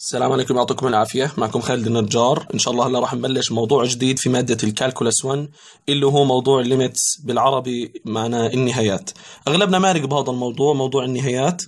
السلام عليكم يعطيكم العافية معكم خالد النجار إن شاء الله هلا راح نبلش موضوع جديد في مادة الكالكولاس 1 اللي هو موضوع الليميتس بالعربي معناه النهايات أغلبنا مارق بهذا الموضوع موضوع النهايات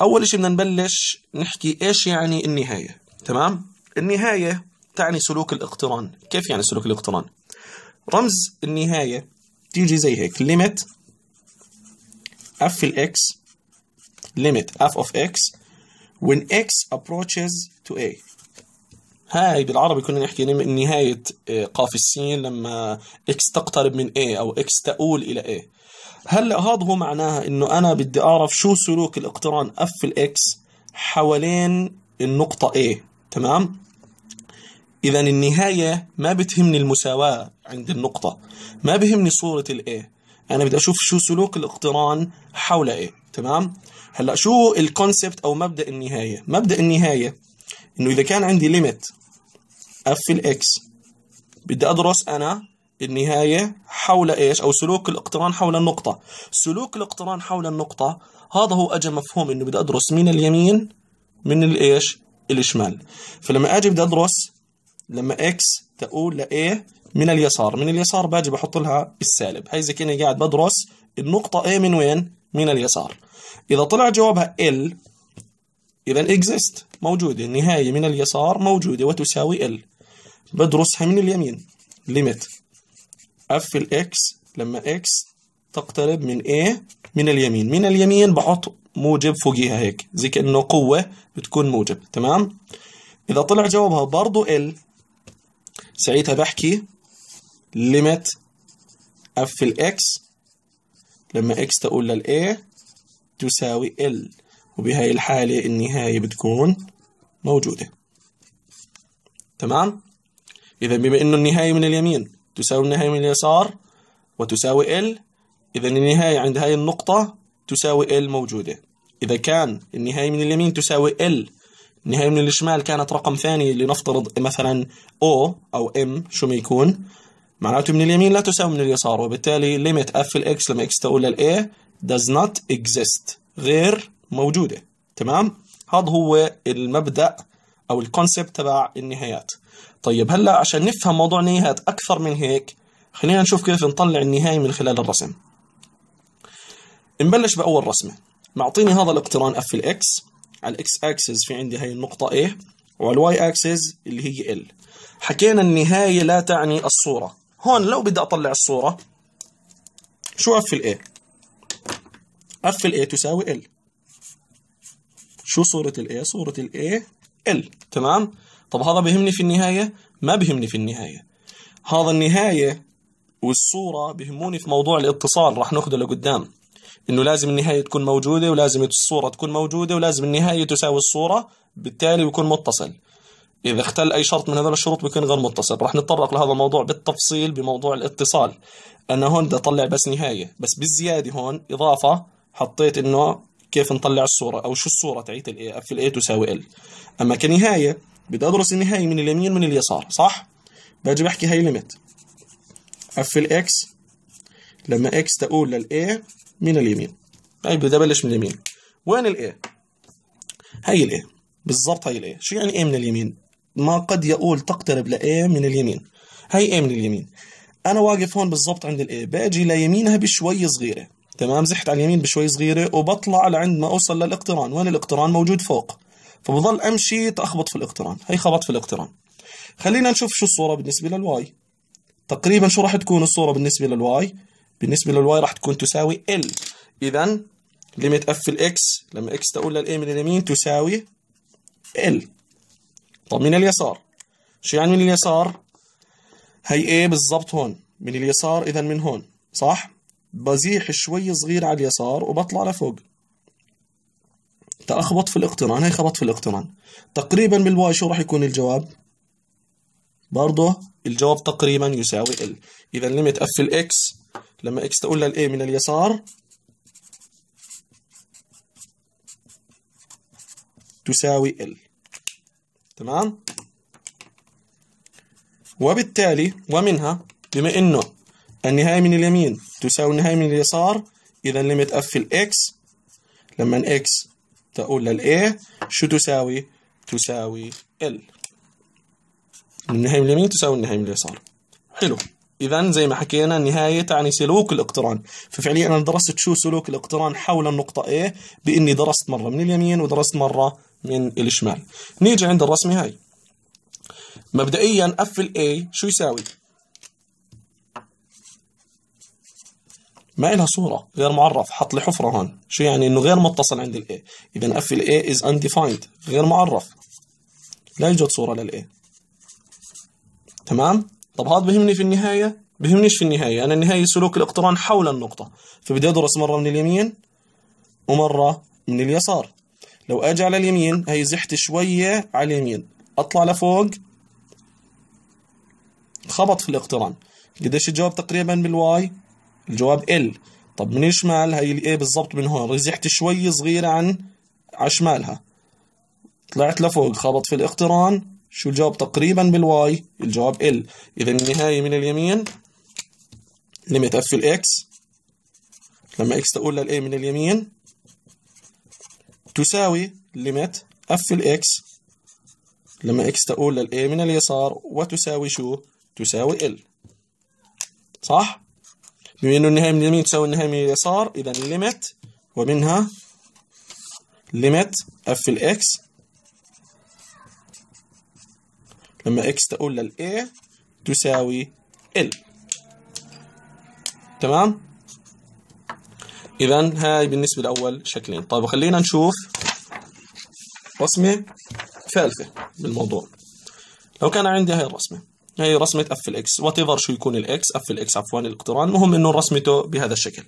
أول شيء بدنا نبلش نحكي إيش يعني النهاية تمام النهاية تعني سلوك الاقتران كيف يعني سلوك الاقتران رمز النهاية تيجي زي هيك ليميت f في الاكس ليميت f of x when x approaches to a هاي بالعربي كنا نحكي نهاية آه، قاف السين لما x تقترب من a أو x تؤول إلى a هلا هذا هو معناها إنه أنا بدي أعرف شو سلوك الاقتران f x حوالين النقطة a تمام؟ إذا النهاية ما بتهمني المساواة عند النقطة ما بهمني صورة ال A أنا بدي أشوف شو سلوك الاقتران حول A تمام هلا شو الكونسبت او مبدا النهايه مبدا النهايه انه اذا كان عندي ليميت اف الاكس بدي ادرس انا النهايه حول ايش او سلوك الاقتران حول النقطه سلوك الاقتران حول النقطه هذا هو اجى مفهوم انه بدي ادرس من اليمين من الايش الشمال فلما اجي بدي ادرس لما اكس تقول لايه من اليسار من اليسار باجي بحط لها السالب هي زي كاني قاعد بدرس النقطه ايه من وين من اليسار إذا طلع جوابها L إذا exist موجودة النهاية من اليسار موجودة وتساوي L بدرسها من اليمين limit f الإكس لما X تقترب من A من اليمين من اليمين بحط موجب فوقيها هيك زي كأنه قوة بتكون موجب تمام إذا طلع جوابها برضو L ساعتها بحكي limit f الإكس لما اكس تقول a تساوي ال وبهاي الحالة النهاية بتكون موجودة تمام إذا بما إنه النهاية من اليمين تساوي النهاية من اليسار وتساوي ال إذا النهاية عند هاي النقطة تساوي ال موجودة إذا كان النهاية من اليمين تساوي ال النهاية من الشمال كانت رقم ثاني لنفترض مثلا O أو M شو ما يكون معناته من اليمين لا تساوي من اليسار وبالتالي ليميت اف الاكس لما اكس تؤول للاي داز does not exist غير موجودة تمام هذا هو المبدأ أو الكونسبت تبع النهايات طيب هلا عشان نفهم موضوع النهايات أكثر من هيك خلينا نشوف كيف نطلع النهاية من خلال الرسم نبلش بأول رسمة معطيني هذا الاقتران اف الاكس على الاكس اكسس في عندي هاي النقطة A وعلى الواي اكسس اللي هي ال حكينا النهاية لا تعني الصورة هون لو بدي اطلع الصوره شو اف ايه اف ايه تساوي ال شو صوره الاي صوره الاي ال تمام طب هذا بهمني في النهايه ما بهمني في النهايه هذا النهايه والصوره بهموني في موضوع الاتصال راح ناخذه لقدام انه لازم النهايه تكون موجوده ولازم الصوره تكون موجوده ولازم النهايه تساوي الصوره بالتالي يكون متصل إذا اختل أي شرط من هذول الشروط بيكون غير متصل راح نتطرق لهذا الموضوع بالتفصيل بموضوع الاتصال أنا هون بدي أطلع بس نهاية بس بالزيادة هون إضافة حطيت إنه كيف نطلع الصورة أو شو الصورة تاعت الـ A اف ال A تساوي L أما كنهاية بدي أدرس النهاية من اليمين ومن اليسار صح؟ باجي بحكي هاي ليميت اف الإكس لما إكس تقول A من اليمين طيب بدي أبلش من اليمين وين الA؟ هاي الA بالضبط هاي A. شو يعني A من اليمين؟ ما قد يقول تقترب لاي من اليمين هي اي من اليمين أنا واقف هون بالضبط عند الاي باجي ليمينها بشوي صغيرة تمام زحت على اليمين بشوي صغيرة وبطلع لعند ما أوصل للاقتران وين الاقتران موجود فوق فبظل أمشي تأخبط في الاقتران هي خبط في الاقتران خلينا نشوف شو الصورة بالنسبة للواي تقريبا شو راح تكون الصورة بالنسبة للواي بالنسبة للواي راح تكون تساوي ال إذا ليميت اف الاكس لما اكس تقول للاي من اليمين تساوي ال طب من اليسار شو يعني من اليسار هي ايه بالضبط هون من اليسار اذا من هون صح بزيح شوي صغير على اليسار وبطلع لفوق تأخبط في الاقتران هي خبط في الاقتران تقريبا بالواي شو راح يكون الجواب برضه الجواب تقريبا يساوي ال اذا ليميت اف الاكس لما اكس تقول للA من اليسار تساوي ال تمام وبالتالي ومنها بما انه النهاية من اليمين تساوي النهاية من اليسار اذا ليميت اف الاكس لما الاكس تقول للاي شو تساوي تساوي ال النهاية من اليمين تساوي النهاية من اليسار حلو إذا زي ما حكينا النهاية تعني سلوك الاقتران ففعليا أنا درست شو سلوك الاقتران حول النقطة A بإني درست مرة من اليمين ودرست مرة من الشمال نيجي عند الرسمة هاي مبدئيا اف الاي شو يساوي ما إلها صورة غير معرف حط لي حفرة هون شو يعني إنه غير متصل عند الـ A إذا F الـ A is undefined غير معرف لا يوجد صورة للـ A تمام طب هذا بهمني في النهاية بهمنيش في النهاية أنا النهاية سلوك الاقتران حول النقطة فبدي أدرس مرة من اليمين ومرة من اليسار لو اجي على اليمين هي زحت شويه على اليمين اطلع لفوق خبط في الاقتران قديش الجواب تقريبا بالواي الجواب ال طب من الشمال هي الاي بالضبط من هون رزحت شوي صغيره عن عشمالها طلعت لفوق خبط في الاقتران شو الجواب تقريبا بالواي الجواب ال اذا النهايه من اليمين لما تقفل اكس لما اكس تقول للاي من اليمين تساوي ليميت اف الاكس لما اكس تقول للاي من اليسار وتساوي شو تساوي ال صح بما انه النهايه من اليمين تساوي النهايه من اليسار اذا ليميت ومنها ليميت اف الاكس لما اكس تقول للاي تساوي ال تمام إذا هاي بالنسبة لأول شكلين طيب خلينا نشوف رسمة ثالثة بالموضوع لو كان عندي هاي الرسمة هي رسمة اف الاكس وات ايفر شو يكون الاكس اف الاكس عفوا الاقتران، المهم انه رسمته بهذا الشكل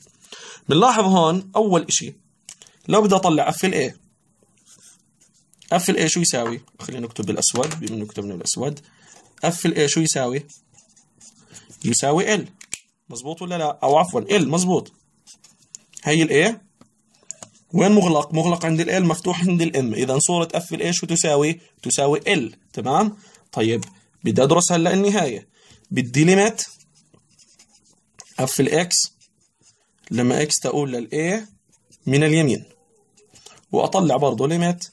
بنلاحظ هون اول اشي لو بدي اطلع اف الاي اف الاي شو يساوي خلينا نكتب بالاسود بما انه كتبنا بالاسود اف الاي شو يساوي يساوي ال مزبوط ولا لا او عفوا ال مزبوط هي الـ A وين مغلق مغلق عند الـ L مفتوح عند الـ M اذا صوره اف A شو تساوي تساوي L تمام طيب بدي ادرس هلا النهايه بدي ليميت اف X لما تؤول تقول A من اليمين واطلع برضه ليميت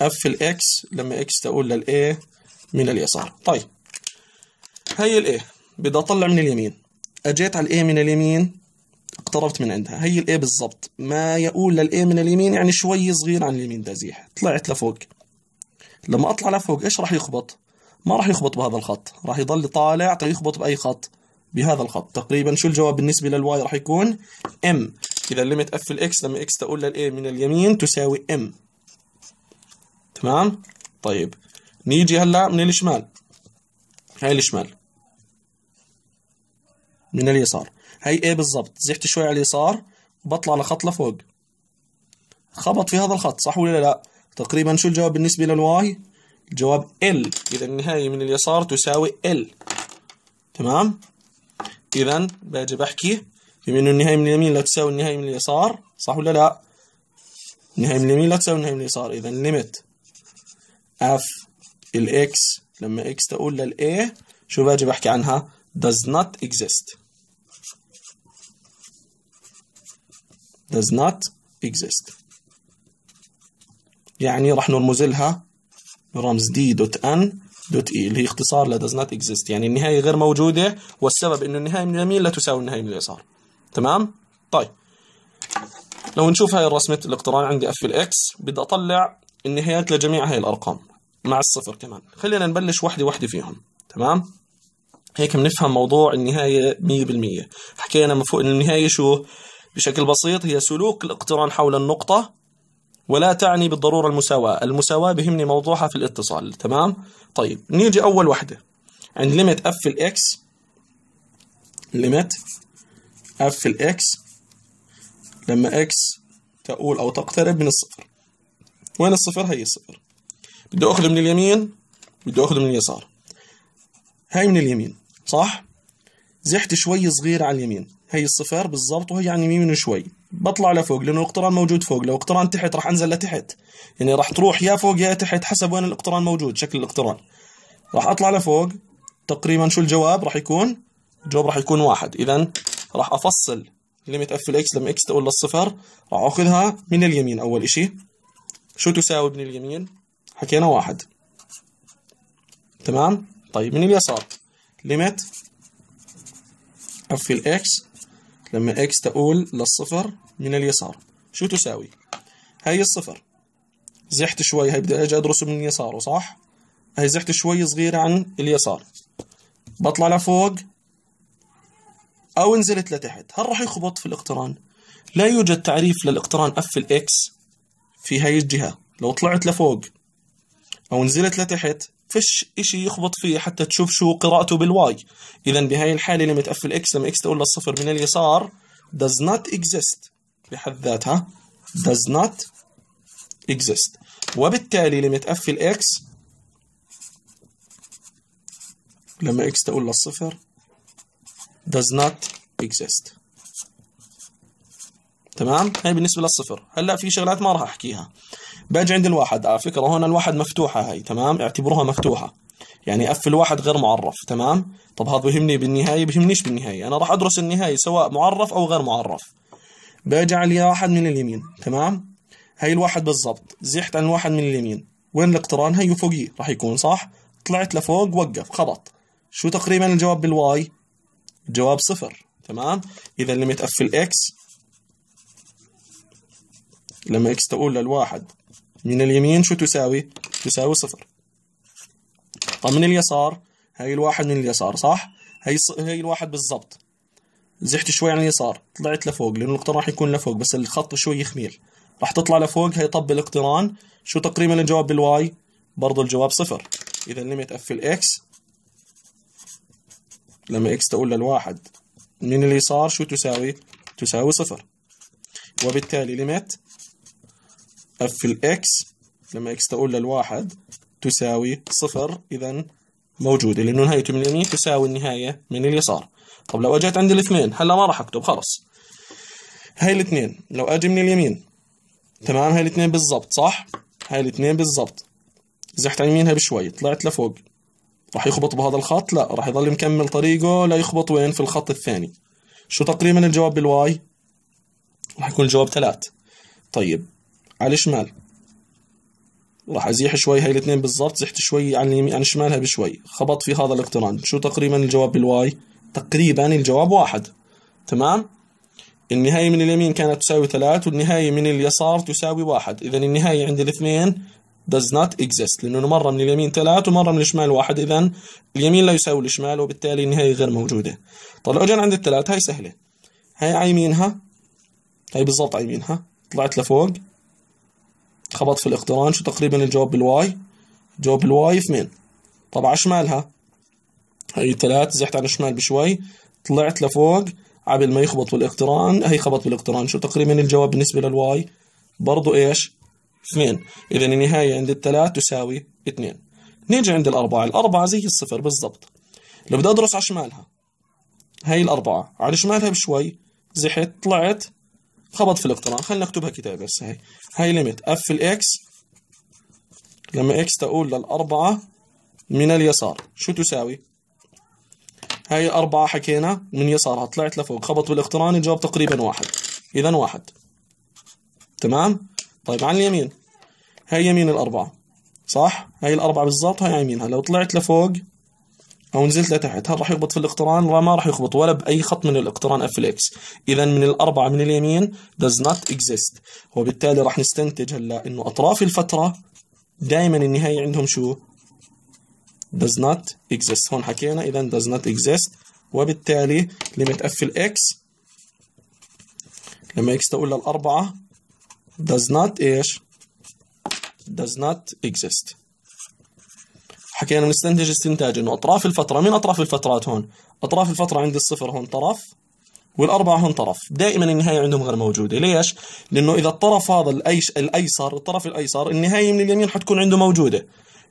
اف X لما تؤول تقول A من اليسار طيب هي الـ A بدي اطلع من اليمين اجيت على الـ A من اليمين اقتربت من عندها هي الاي بالضبط ما يقول للاي من اليمين يعني شوي صغير عن اليمين ده طلعت لفوق لما اطلع لفوق ايش راح يخبط ما راح يخبط بهذا الخط راح يضل طالع يخبط باي خط بهذا الخط تقريبا شو الجواب بالنسبه للواي راح يكون ام اذا الليمت اف الاكس لما اكس تقول للاي من اليمين تساوي ام تمام طيب نيجي هلا من الشمال هاي الشمال من اليسار هي ايه بالظبط زحت شوي على اليسار بطلع لخط لفوق خبط في هذا الخط صح ولا لا تقريبا شو الجواب بالنسبه للواي الجواب ال اذا النهايه من اليسار تساوي ال تمام اذا باجي بحكي بما انه النهايه من اليمين لا تساوي النهايه من اليسار صح ولا لا النهايه من اليمين لا تساوي النهايه من اليسار اذا ليميت اف الاكس لما اكس تقول للاي شو باجي بحكي عنها does not exist does not exist يعني راح لها برمز دي دوت ان دوت اي اللي هي اختصار ل does not exist يعني النهاية غير موجودة والسبب انه النهاية من اليمين لا تساوي النهاية من اليسار تمام؟ طيب لو نشوف هاي الرسمة الاقتران عندي اف الاكس بدي اطلع النهايات لجميع هاي الارقام مع الصفر كمان خلينا نبلش وحدة وحدة فيهم تمام؟ هيك بنفهم موضوع النهاية 100% حكينا مفهوم إن النهاية شو بشكل بسيط هي سلوك الاقتران حول النقطة ولا تعني بالضرورة المساواة المساواة بهمني موضوعها في الاتصال تمام طيب نيجي أول وحدة عند ليميت اف الاكس ليميت اف الاكس لما اكس تقول او تقترب من الصفر وين الصفر هي الصفر بدي اخذه من اليمين بدي اخذه من اليسار هاي من اليمين صح زحت شوي صغير على اليمين هي الصفر بالضبط وهي على يعني اليمين شوي بطلع لفوق لانه الاقتران موجود فوق لو اقتران تحت راح انزل لتحت يعني راح تروح يا فوق يا تحت حسب وين الاقتران موجود شكل الاقتران راح اطلع لفوق تقريبا شو الجواب راح يكون الجواب راح يكون واحد اذا راح افصل ليميت اف الاكس لما اكس تقول للصفر راح اخذها من اليمين اول شيء شو تساوي من اليمين حكينا واحد تمام طيب من اليسار ليميت أف الإكس لما إكس تقول للصفر من اليسار شو تساوي هاي الصفر زحت شوي هاي بدي أجي أدرسه من يساره صح هاي زحت شوي صغيرة عن اليسار بطلع لفوق أو نزلت لتحت هل راح يخبط في الاقتران لا يوجد تعريف للاقتران أف الإكس في هاي الجهة لو طلعت لفوق أو نزلت لتحت فيش إشي يخبط فيه حتى تشوف شو قراءته بالواي إذا بهاي الحالة لما تقفل إكس لما إكس تقول للصفر من اليسار does not exist بحد ذاتها does not exist وبالتالي لما تقفل إكس لما إكس تقول للصفر does not exist تمام هي بالنسبه للصفر هلا في شغلات ما راح احكيها باجي عند الواحد على فكره هون الواحد مفتوحه هي تمام اعتبروها مفتوحه يعني اف الواحد غير معرف تمام طب هذا بهمني بالنهايه بهمنيش بالنهايه انا راح ادرس النهايه سواء معرف او غير معرف باجي على واحد من اليمين تمام هي الواحد بالضبط زحت عن الواحد من اليمين وين الاقتران هي فوقي راح يكون صح طلعت لفوق وقف خبط شو تقريبا الجواب بالواي الجواب صفر تمام اذا لما تقفل اكس لما إكس تقول للواحد من اليمين شو تساوي؟ تساوي صفر طب من اليسار هاي الواحد من اليسار صح؟ هاي ص... هاي الواحد بالضبط زحت شوي عن اليسار طلعت لفوق لأنه الاقتران راح يكون لفوق بس الخط شوي خميل راح تطلع لفوق هي طب الاقتران شو تقريبا الجواب بالواي؟ برضه الجواب صفر إذا ليميت اف الإكس لما إكس تقول للواحد من اليسار شو تساوي؟ تساوي صفر وبالتالي ليميت اف الاكس لما اكس تؤول للواحد تساوي صفر إذا موجودة لأنه نهايته من اليمين تساوي النهاية من اليسار طب لو أجيت عند الاثنين هلا ما راح أكتب خلص هاي الاثنين لو أجي من اليمين تمام هاي الاثنين بالضبط صح هاي الاثنين بالضبط زحت على يمينها بشوي طلعت لفوق راح يخبط بهذا الخط لا راح يضل مكمل طريقه لا يخبط وين في الخط الثاني شو تقريبا الجواب بالواي راح يكون الجواب ثلاث طيب على الشمال راح ازيح شوي هاي الاثنين بالضبط زحت شوي عن يعني اليمين عن شمالها بشوي خبط في هذا الاقتران شو تقريبا الجواب بالواي تقريبا الجواب واحد تمام النهاية من اليمين كانت تساوي ثلاث والنهاية من اليسار تساوي واحد إذا النهاية عند الاثنين does not exist لأنه مرة من اليمين ثلاث ومرة من الشمال واحد إذا اليمين لا يساوي الشمال وبالتالي النهاية غير موجودة طلع طيب اجينا عند الثلاث هاي سهلة هاي عيمينها هاي بالضبط عيمينها طلعت لفوق خبط في الاقتران شو تقريبا الجواب بالواي جواب بالواي اثنين طبعا شمالها هي ثلاث زحت على الشمال بشوي طلعت لفوق قبل ما يخبط بالاقتران هي خبط بالاقتران شو تقريبا الجواب بالنسبة للواي برضو ايش اثنين اذا النهاية عند الثلاث تساوي اثنين نيجي عند الأربعة الأربعة زي الصفر بالضبط لو بدي أدرس على شمالها هي الأربعة على شمالها بشوي زحت طلعت خبط في الاقتران خلينا نكتبها كده بس هي هي ليميت اف الاكس لما اكس تقول للأربعة من اليسار شو تساوي هاي الأربعة حكينا من يسارها طلعت لفوق خبط بالاقتران الجواب تقريبا واحد إذا واحد تمام طيب عن اليمين هاي يمين الأربعة صح هاي الأربعة بالضبط هاي يمينها لو طلعت لفوق او نزلت لتحت هل راح يخبط في الاقتران ما راح يخبط ولا باي خط من الاقتران اف الاكس اذا من الاربعه من اليمين does not exist وبالتالي راح نستنتج هلا انه اطراف الفتره دائما النهايه عندهم شو does not exist هون حكينا اذا does not exist وبالتالي ليميت اف الاكس لما اكس تقول للاربعه does not ايش does not exist حكينا نستنتج استنتاج انه اطراف الفتره من اطراف الفترات هون اطراف الفتره عند الصفر هون طرف والاربعه هون طرف دائما النهايه عندهم غير موجوده ليش لانه اذا الطرف هذا الايش الايسر الطرف الايسر النهايه من اليمين حتكون عنده موجوده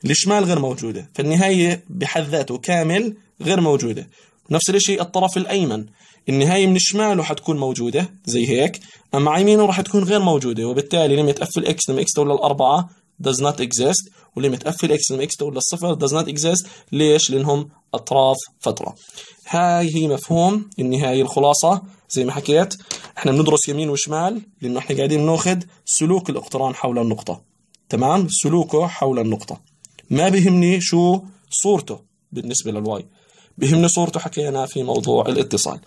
الشمال غير موجوده فالنهايه بحد ذاته كامل غير موجوده نفس الشيء الطرف الايمن النهايه من شماله حتكون موجوده زي هيك اما على يمينه راح تكون غير موجوده وبالتالي لما تقفل إكس لما اكس تولى الاربعه does not exist واللي متقفل x لما اكس تقول للصفر does not exist ليش؟ لانهم اطراف فتره. هاي هي مفهوم النهائي الخلاصه زي ما حكيت احنا بندرس يمين وشمال لانه احنا قاعدين بناخذ سلوك الاقتران حول النقطه تمام؟ سلوكه حول النقطه. ما بيهمني شو صورته بالنسبه للواي بيهمني صورته حكينا في موضوع الاتصال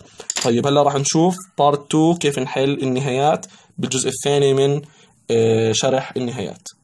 طيب هلا راح نشوف بارت 2 كيف نحل النهايات بالجزء الثاني من آه، شرح النهايات